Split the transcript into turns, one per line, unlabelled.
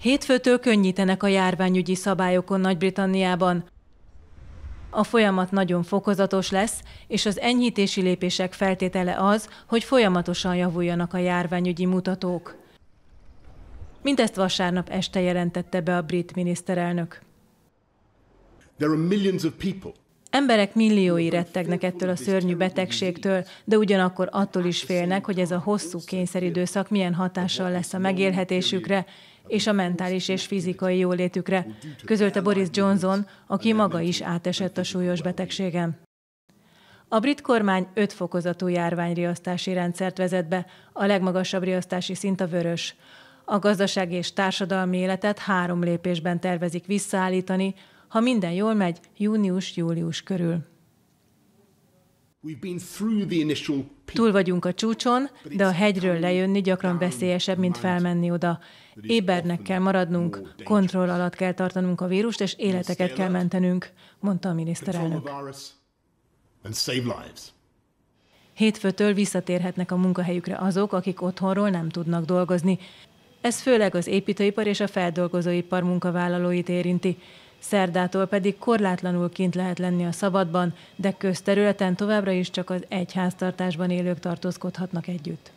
Hétfőtől könnyítenek a járványügyi szabályokon Nagy-Britanniában. A folyamat nagyon fokozatos lesz, és az enyhítési lépések feltétele az, hogy folyamatosan javuljanak a járványügyi mutatók. Mindezt vasárnap este jelentette be a brit miniszterelnök.
There are millions of people
Emberek milliói rettegnek ettől a szörnyű betegségtől, de ugyanakkor attól is félnek, hogy ez a hosszú kényszeridőszak milyen hatással lesz a megélhetésükre, és a mentális és fizikai jólétükre, közölte Boris Johnson, aki maga is átesett a súlyos betegségen. A brit kormány öt fokozatú járványriasztási rendszert vezet be, a legmagasabb riasztási szint a vörös. A gazdaság és társadalmi életet három lépésben tervezik visszaállítani, ha minden jól megy, június-július körül. Túl vagyunk a csúcson, de a hegyről lejönni gyakran veszélyesebb, mint felmenni oda. Ébernek kell maradnunk, kontroll alatt kell tartanunk a vírust, és életeket kell mentenünk, mondta a miniszterelnök. Hétfőtől visszatérhetnek a munkahelyükre azok, akik otthonról nem tudnak dolgozni. Ez főleg az építőipar és a feldolgozóipar munkavállalóit érinti. Szerdától pedig korlátlanul kint lehet lenni a szabadban, de közterületen továbbra is csak az egy háztartásban élők tartózkodhatnak együtt.